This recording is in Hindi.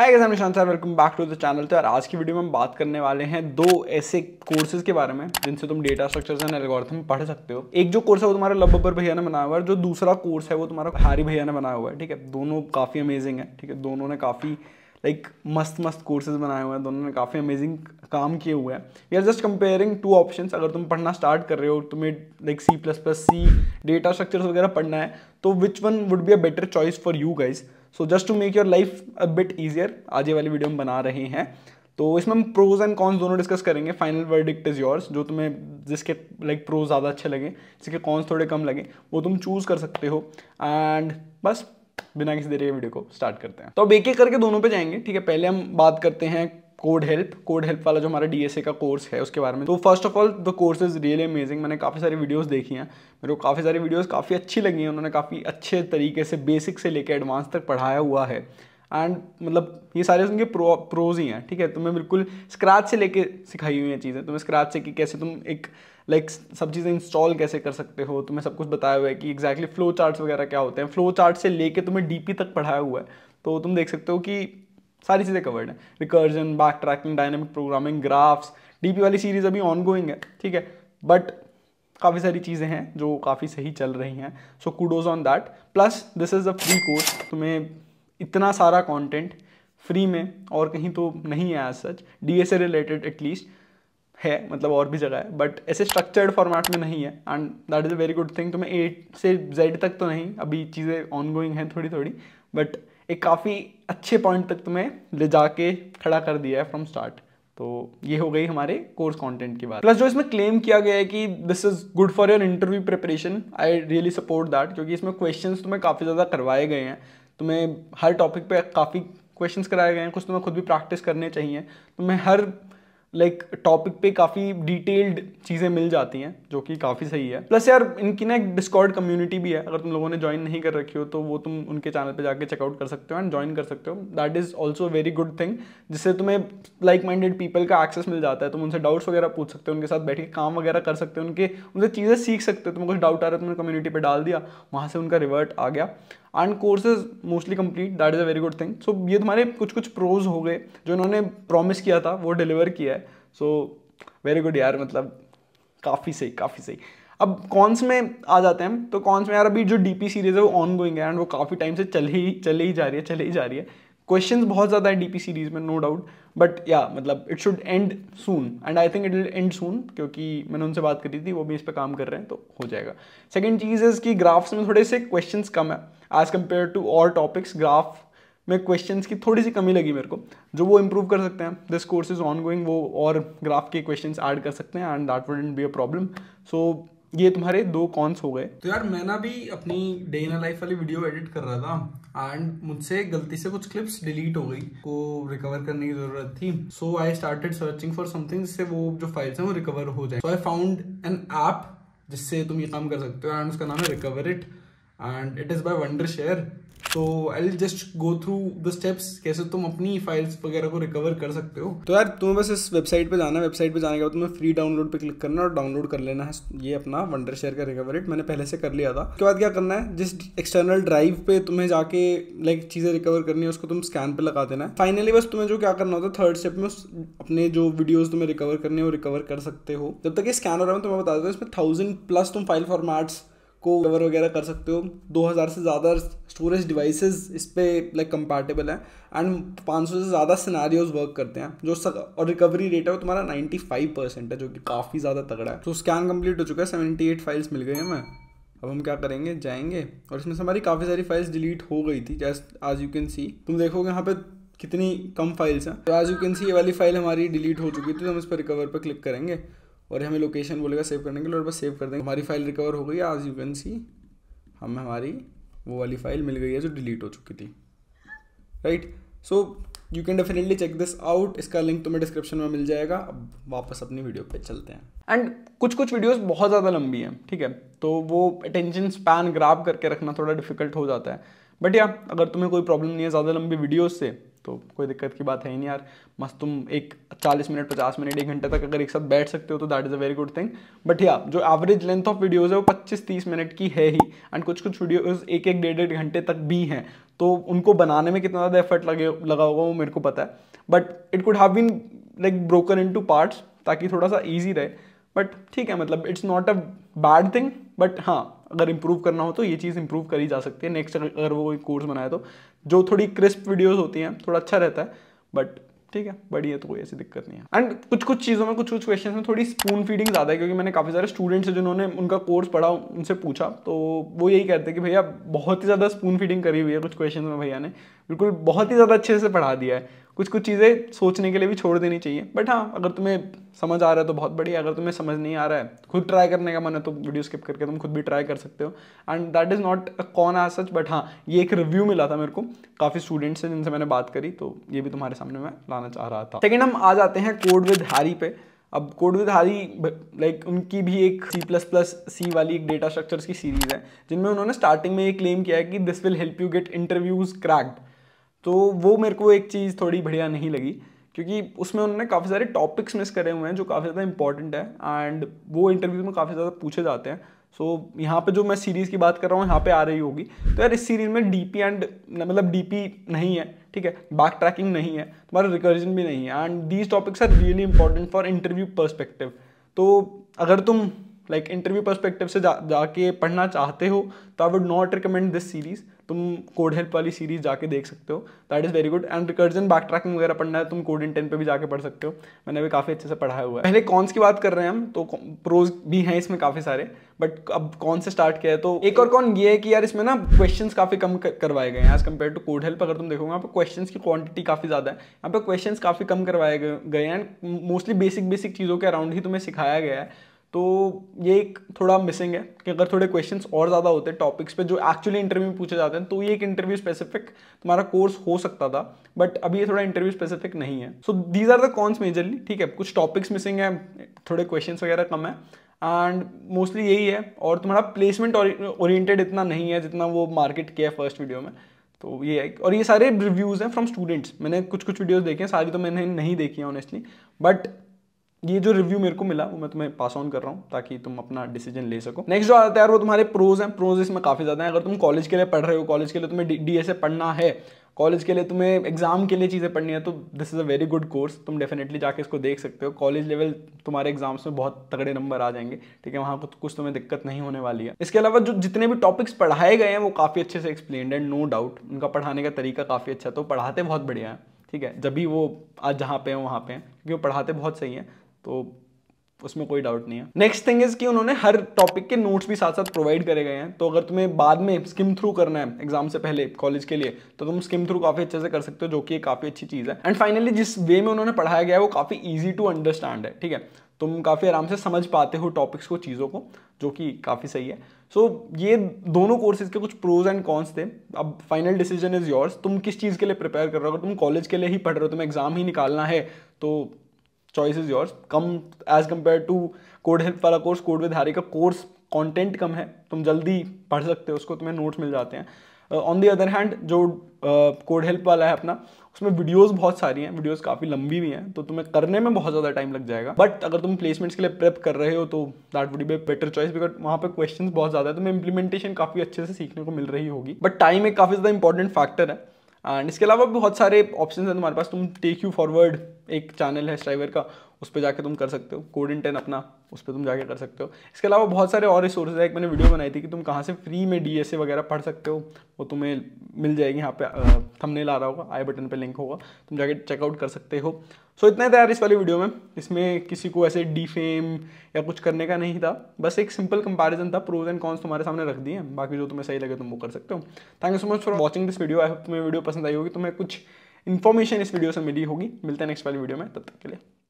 hi guys Nishan sir welcome back to the channel तो यार आज की वीडियो में हम बात करने वाले हैं दो ऐसे कोर्सेज के बारे में जिनसे तुम डेटा स्ट्रक्चर्स एंड एल्गोरिथम पढ़ सकते हो एक जो कोर्स है वो तुम्हारा लब्बर भैया ने बनाया हुआ है जो दूसरा कोर्स है वो तुम्हारा हारी भैया ने बनाया हुआ है ठीक है दोनों काफ़ी अमेजिंग है ठीक है दोनों ने काफ़ी लाइक मस्त मस्त कोर्सेज बनाए हुए हैं दोनों ने काफ़ी अमेजिंग काम किए हुए हैं we are just comparing two option अगर तुम पढ़ना स्टार्ट कर रहे हो तुम्हें like C plus plus C data structures वगैरह पढ़ना है तो which one would be a better choice for you guys so just to make your life a bit easier आज ये वाली वीडियो हम बना रहे हैं तो इसमें हम प्रोज एंड कॉन्स दोनों डिस्कस करेंगे फाइनल वर्डिक्ट इज़ योर्स जो तुम्हें जिसके लाइक प्रोज ज़्यादा अच्छे लगे जिसके कॉन्स थोड़े कम लगे वो तुम चूज़ कर सकते हो एंड बस बिना किसी देरी के वीडियो को स्टार्ट करते हैं तो अब एक एक करके दोनों पे जाएंगे ठीक है पहले हम बात करते हैं कोड हेल्प कोड हेल्प वाला जो हमारा डीएसए का कोर्स है उसके बारे में तो first of all the course is really amazing मैंने काफ़ी सारी वीडियोस देखी हैं मेरे को काफ़ी सारी वीडियोस काफ़ी अच्छी लगी हैं उन्होंने काफ़ी अच्छे तरीके से बेसिक से लेकर एडवांस तक पढ़ाया हुआ है एंड मतलब ये सारे उनके प्रो प्रोज ही हैं ठीक है तुम्हें तो बिल्कुल स्क्रैच से लेके सिखाई हुई हैं चीज़ें तुम्हें तो स्क्रैच से कि कैसे तुम एक लाइक like, सब चीज़ें इंस्टॉल कैसे कर सकते हो तुम्हें तो सब कुछ बताया हुआ है कि एग्जैक्टली फ्लो चार्ट्स वगैरह क्या होते हैं फ्लो चार्ट से लेके तुम्हें डीपी तक पढ़ाया हुआ है तो तुम देख सकते हो कि सारी चीज़ें कवर्ड हैं recursion back tracking dynamic programming graphs DP वाली सीरीज़ अभी ऑन गोइंग है ठीक है बट काफ़ी सारी चीज़ें हैं जो काफ़ी सही चल रही हैं so kudos on that plus this is a free course तुम्हें इतना सारा कॉन्टेंट फ्री में और कहीं तो नहीं है as such D S A related at least है मतलब और भी जगह है बट ऐसे स्ट्रक्चर्ड फॉर्मेट में नहीं है and that is a very good thing तुम्हें एट से जेड तक तो नहीं अभी चीज़ें ऑन गोइंग हैं थोड़ी थोड़ी बट एक काफ़ी अच्छे पॉइंट तक तुम्हें ले जाके खड़ा कर दिया है फ्रॉम स्टार्ट तो ये हो गई हमारे कोर्स कंटेंट की बात प्लस जो इसमें क्लेम किया गया है कि this is good for your interview preparation I really support that क्योंकि इसमें क्वेश्चंस तुम्हें काफ़ी ज़्यादा करवाए गए हैं तुम्हें हर टॉपिक पे काफ़ी क्वेश्चंस कराए गए हैं कुछ तुम्हें खुद भी प्रैक्टिस करने चाहिए तुम्हें हर लाइक टॉपिक पे काफ़ी डिटेल्ड चीज़ें मिल जाती हैं जो कि काफ़ी सही है प्लस यार इनकी ना एक डिस्कॉर्ड कम्युनिटी भी है अगर तुम लोगों ने ज्वाइन नहीं कर रखी हो तो वो तुम उनके चैनल पे जाके चेकआउट कर सकते हो एंड ज्वाइन कर सकते हो that is also very good thing जिससे तुम्हें लाइक माइंडेड पीपल का एक्सेस मिल जाता है तुम उनसे डाउट्स वगैरह पूछ सकते हो उनके साथ बैठ के काम वगैरह कर सकते हो उनके उनसे चीज़ें सीख सकते हो तुम्हें कुछ डाउट आ रहा है तुमने कम्युनिटी पर डाल दिया वहाँ से उनका रिवर्ट आ गया and courses mostly complete that is a very good thing so ये तुम्हारे कुछ कुछ प्रोज हो गए जो इन्होंने प्रॉमिस किया था वो डिलीवर किया है सो वेरी गुड यार मतलब काफ़ी सही काफ़ी सही अब कॉन्स में आ जाते हैं तो कॉन्स में यार अभी जो डीपी सीरीज़ है वो ऑन गोइंग है एंड वो काफ़ी टाइम से चले ही चले ही जा रही है चले ही जा रही है क्वेश्चन बहुत ज़्यादा है डीपी सीरीज़ में नो डाउट बट या मतलब it should end soon and I think it will end soon क्योंकि मैंने उनसे बात करी थी वो भी इस पर काम कर रहे हैं तो हो जाएगा सेकेंड चीज़ इज़ कि ग्राफ्स में थोड़े से क्वेश्चन कम है एज़ कम्पेयर टू और टॉपिक्स ग्राफ में क्वेश्चन की थोड़ी सी कमी लगी मेरे को जो वो इम्प्रूव कर सकते हैं this course is ongoing वो और ग्राफ के क्वेश्चन ऐड कर सकते हैं and that wouldn't be a problem so ये तुम्हारे दो कॉन्स हो गए तो यार मैं ना भी अपनी डे इन लाइफ वाली वीडियो एडिट कर रहा था एंड मुझसे गलती से कुछ क्लिप्स डिलीट हो गई को रिकवर करने की जरूरत थी so I started searching for something जिससे वो जो फाइल्स हैं वो रिकवर हो जाए so I found an app जिससे तुम ये काम कर सकते हो एंड उसका नाम है recover it and it is by Wondershare तो I just go through the steps कैसे तुम अपनी फाइल्स वगैरह को रिकवर कर सकते हो तो यार तुम्हें बस इस वेबसाइट पे जाना है वेबसाइट पे जाने के बाद तुम्हें फ्री डाउनलोड पे क्लिक करना और डाउनलोड कर लेना है ये अपना वंडर शेयर का रिकवर मैंने पहले से कर लिया था उसके बाद क्या करना है जिस एक्सटर्नल ड्राइव पे तुम्हें जाके लाइक चीज़ें रिकवर करनी है उसको तुम स्कैन पे लगा देना है फाइनली बस तुम्हें जो क्या करना होता है थर्ड स्टेप में अपने जो वीडियोज तुम्हें रिकवर करने वो रिकवर कर सकते हो जब तक ये स्कैन हो रहा है तुम्हें बता देता हूँ इसमें थाउजेंड प्लस तुम फाइल फॉर्मेट्स को कवर वगैरह कर सकते हो 2000 से ज़्यादा स्टोरेज डिवाइसेस इस पर लाइक कंपैटिबल हैं एंड 500 से ज़्यादा सिनारियोज वर्क करते हैं जो सक, और रिकवरी रेट है वो तुम्हारा 95 परसेंट है जो कि काफ़ी ज़्यादा तगड़ा है तो स्कैन कंप्लीट हो चुका है 78 फाइल्स मिल गई हमें अब हम क्या करेंगे जाएंगे और इसमें से हमारी काफ़ी सारी फाइल्स डिलीट हो गई थी जैस आज यू कैन सी तुम देखोगे यहाँ पे कितनी कम फाइल्स हैं तो आज यू कैन सी ये वाली फाइल हमारी डिलीट हो चुकी थी तो हम इस पर रिकवर पर क्लिक करेंगे और हमें लोकेशन बोलेगा सेव करने के लिए और बस सेव कर देंगे हमारी फाइल रिकवर हो गई आज यू कैन सी हम हमारी वो वाली फाइल मिल गई है जो डिलीट हो चुकी थी right so you can definitely check this out इसका लिंक तुम्हें डिस्क्रिप्शन में मिल जाएगा अब वापस अपनी वीडियो पे चलते हैं एंड कुछ कुछ वीडियोस बहुत ज़्यादा लंबी हैं ठीक है तो वो अटेंशन स्पैन ग्राब करके रखना थोड़ा डिफिकल्ट हो जाता है बट या अगर तुम्हें कोई प्रॉब्लम नहीं है ज़्यादा लंबी वीडियोज से तो कोई दिक्कत की बात है ही नहीं यार मस्त तुम एक चालीस मिनट पचास मिनट एक घंटे तक अगर एक साथ बैठ सकते हो तो that is a very good thing but या जो एवरेज लेंथ ऑफ वीडियोज़ है वो पच्चीस तीस मिनट की है ही एंड कुछ कुछ वीडियोज़ एक एक डेढ़ डेढ़ घंटे तक भी हैं तो उनको बनाने में कितना ज़्यादा एफर्ट लगे लगा होगा वो मेरे को पता है but it could have been like broken in two parts ताकि थोड़ा सा ईजी रहे बट ठीक है मतलब it's not a bad thing but हाँ अगर इम्प्रूव करना हो तो ये चीज़ इम्प्रूव करी जा सकती है नेक्स्ट अगर वो कोई कोर्स बनाए तो जो थोड़ी क्रिस्प वीडियोज़ होती हैं थोड़ा अच्छा रहता है बट ठीक है बढ़िया तो कोई ऐसी दिक्कत नहीं है एंड कुछ कुछ चीज़ों में कुछ कुछ क्वेश्चन में थोड़ी स्पून फीडिंग ज़्यादा है क्योंकि मैंने काफ़ी सारे स्टूडेंट्स हैं जिन्होंने उनका कोर्स पढ़ा उनसे पूछा तो वो यही कहते हैं कि भैया बहुत ही ज़्यादा स्पून फीडिंग करी हुई है कुछ क्वेश्चन में भैया ने बिल्कुल बहुत ही ज़्यादा अच्छे से पढ़ा दिया है कुछ कुछ चीज़ें सोचने के लिए भी छोड़ देनी चाहिए बट हाँ अगर तुम्हें समझ आ रहा है तो बहुत बढ़िया अगर तुम्हें समझ नहीं आ रहा है खुद ट्राई करने का मन है तो वीडियो स्किप करके तुम खुद भी ट्राई कर सकते हो and that is not a con as such but हाँ ये एक रिव्यू मिला था मेरे को काफ़ी स्टूडेंट्स से जिनसे मैंने बात करी तो ये भी तुम्हारे सामने मैं लाना चाह रहा था सेकेंड हम आ जाते हैं कोड विद हारी पे अब कोड विद हारी लाइक उनकी भी एक सी प्लस प्लस सी वाली एक डेटा स्ट्रक्चर्स की सीरीज़ है जिनमें उन्होंने स्टार्टिंग में ये क्लेम किया है कि this will help you get interviews cracked तो वो मेरे को एक चीज़ थोड़ी बढ़िया नहीं लगी क्योंकि उसमें उन्होंने काफ़ी सारे टॉपिक्स मिस करे हुए हैं जो काफ़ी ज़्यादा इंपॉर्टेंट है एंड वो इंटरव्यू में काफ़ी ज़्यादा पूछे जाते हैं सो so, यहाँ पे जो मैं सीरीज़ की बात कर रहा हूँ यहाँ पे आ रही होगी तो यार इस सीरीज़ में डीपी एंड मतलब डीपी नहीं है ठीक है बैक ट्रैकिंग नहीं है तुम्हारा रिकर्जन भी नहीं है and these topics are really important for interview perspective तो अगर तुम लाइक इंटरव्यू परस्पेक्टिव से जा जाके पढ़ना चाहते हो तो I would not recommend this series तुम कोड हेल्प वाली सीरीज जाके देख सकते हो that is very good and recursion back tracking वगैरह पढ़ना है तुम कोड इन टेन पर भी जाके पढ़ सकते हो मैंने भी काफ़ी अच्छे से पढ़ाया हुआ है पहले कॉन्स की बात कर रहे हैं हम तो प्रोज भी हैं इसमें काफ़ी सारे बट अब कौन से स्टार्ट किया है तो एक और कौन ये है कि यार इसमें ना क्वेश्चन काफ़ी कम करवाए गए हैं as compare to Code Help अगर तुम देखोगे यहाँ पर क्वेश्चन की क्वान्टिटी काफ़ी ज़्यादा है यहाँ पर क्वेश्चन काफ़ी कम करवाए गए हैं एंड मोस्टली बेसिक बेसिक चीज़ों के अराउंड ही तुम्हें सिखाया गया है तो ये एक थोड़ा मिसिंग है कि अगर थोड़े क्वेश्चन और ज़्यादा होते टॉपिक्स पे जो एक्चुअली इंटरव्यू में पूछे जाते हैं तो ये एक इंटरव्यू स्पेसिफिक तुम्हारा कोर्स हो सकता था बट अभी ये थोड़ा इंटरव्यू स्पेसिफिक नहीं है so these are the cons majorly ठीक है कुछ टॉपिक्स मिसिंग है थोड़े क्वेश्चन वगैरह कम है एंड मोस्टली यही है और तुम्हारा प्लेसमेंट ओरिएंटेड इतना नहीं है जितना वो मार्केट किया है फर्स्ट वीडियो में तो ये है और ये सारे रिव्यूज़ हैं फ्रॉम स्टूडेंट्स मैंने कुछ कुछ वीडियोज़ देखे हैं सारी तो मैंने नहीं देखी है ऑनेस्टली बट ये जो रिव्यू मेरे को मिला वो मैं तुम्हें पास ऑन कर रहा हूँ ताकि तुम अपना डिसीजन ले सको नेक्स्ट जो आता है वो तुम्हारे प्रोज हैं प्रोज इसमें काफ़ी ज़्यादा है अगर तुम कॉलेज के लिए पढ़ रहे हो कॉलेज के लिए तुम्हें डी एस पढ़ना है कॉलेज के लिए तुम्हें एग्जाम के लिए चीज़ें पढ़नी है तो this is a very good course तुम डेफिनेटली जाके इसको देख सकते हो कॉलेज लेवल तुम्हारे एग्जाम्स में बहुत तगड़े नंबर आ जाएंगे ठीक है वहाँ कुछ कुछ तुम्हें दिक्कत नहीं होने वाली है इसके अलावा जो जितने भी टॉपिक्स पढ़ाए गए हैं वो काफ़ी अच्छे से एक्सप्लेन है नो डाउट उनका पढ़ाने का तरीका काफ़ी अच्छा है तो पढ़ाते बहुत बढ़िया है ठीक है जब भी वो आज जहाँ पे हैं वहाँ पे हैं क्योंकि वो पढ़ाते बहुत सही हैं तो उसमें कोई डाउट नहीं है नेक्स्ट थिंग इज़ कि उन्होंने हर टॉपिक के नोट्स भी साथ साथ प्रोवाइड करे गए हैं तो अगर तुम्हें बाद में स्किम थ्रू करना है एग्जाम से पहले कॉलेज के लिए तो तुम स्किम थ्रू काफ़ी अच्छे से कर सकते हो जो कि काफ़ी अच्छी चीज़ है एंड फाइनली जिस वे में उन्होंने पढ़ाया गया है वो काफ़ी ईजी टू अंडरस्टैंड है ठीक है तुम काफ़ी आराम से समझ पाते हो टॉपिक्स को चीज़ों को जो कि काफ़ी सही है सो so, ये दोनों कोर्सेज के कुछ प्रोज एंड कॉन्स थे अब फाइनल डिसीजन इज़ योर्स तुम किस चीज़ के लिए प्रिपेयर कर रहे हो तुम कॉलेज के लिए ही पढ़ रहे हो तुम्हें एग्जाम ही निकालना है तो चॉइस इज योर्स कम as compare to Code Help वाला कोर्स कोड विद हारी का कोर्स कॉन्टेंट कम है तुम जल्दी पढ़ सकते हो उसको तुम्हें नोट्स मिल जाते हैं ऑन दी अदर हैंड जो कोड uh, हेल्प वाला है अपना उसमें वीडियोस बहुत सारी हैं वीडियोस काफ़ी लंबी भी हैं तो तुम्हें करने में बहुत ज़्यादा टाइम लग जाएगा बट अगर तुम प्लेसमेंट्स के लिए प्रेप कर रहे हो तो that would be better choice because वहाँ पे क्वेश्चंस बहुत ज़्यादा है तुम्हें इंप्लीमेंटेशन काफ़ी अच्छे से सीखने को मिल रही होगी बट टाइम एक काफ़ी ज़्यादा इंपॉर्टेंट फैक्टर है एंड इसके अलावा बहुत सारे ऑप्शन हैं तुम्हारे पास तुम टेक यू फॉरवर्ड एक चैनल है स्ट्राइवर का उस पर जाके तुम कर सकते हो कोड इन टेन अपना उस पर तुम जाके कर सकते हो इसके अलावा बहुत सारे और रिसोर्सेज है एक मैंने वीडियो बनाई थी कि तुम कहाँ से फ्री में डी वगैरह पढ़ सकते हो वो तुम्हें मिल जाएगी यहाँ पे थंबनेल आ रहा होगा आई बटन पे लिंक होगा तुम जाके चेकआउट कर सकते हो सो so, इतना तैयार इस वाली वीडियो में इसमें किसी को ऐसे डी या कुछ करने का नहीं था बस एक सिंपल कंपेरिजन था प्रोज एंड कॉन्स तुम्हारे सामने रख दिए बाकी जो तुम्हें सही लगे तुम वो कर सकते हो thank you so much for watching this video I hope तुम्हें वीडियो पसंद आई होगी तुम्हें कुछ इन्फॉर्मेशन इस वीडियो से मिली होगी मिलते हैं नेक्स्ट वाली वीडियो में तब तक के लिए